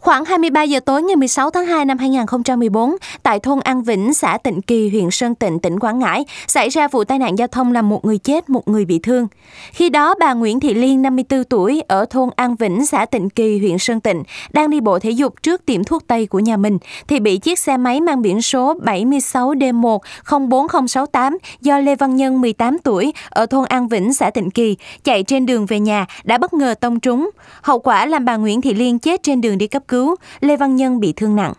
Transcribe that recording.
Khoảng 23 giờ tối ngày 16 tháng 2 năm 2014, tại thôn An Vĩnh, xã Tịnh Kỳ, huyện Sơn Tịnh, tỉnh Quảng Ngãi, xảy ra vụ tai nạn giao thông làm một người chết, một người bị thương. Khi đó, bà Nguyễn Thị Liên, 54 tuổi, ở thôn An Vĩnh, xã Tịnh Kỳ, huyện Sơn Tịnh, đang đi bộ thể dục trước tiệm thuốc Tây của nhà mình, thì bị chiếc xe máy mang biển số 76D1-04068 do Lê Văn Nhân, 18 tuổi, ở thôn An Vĩnh, xã Tịnh Kỳ, chạy trên đường về nhà, đã bất ngờ tông trúng. Hậu quả làm bà Nguyễn Thị Liên chết trên đường đi cấp cứu cứu, Lê Văn Nhân bị thương nặng.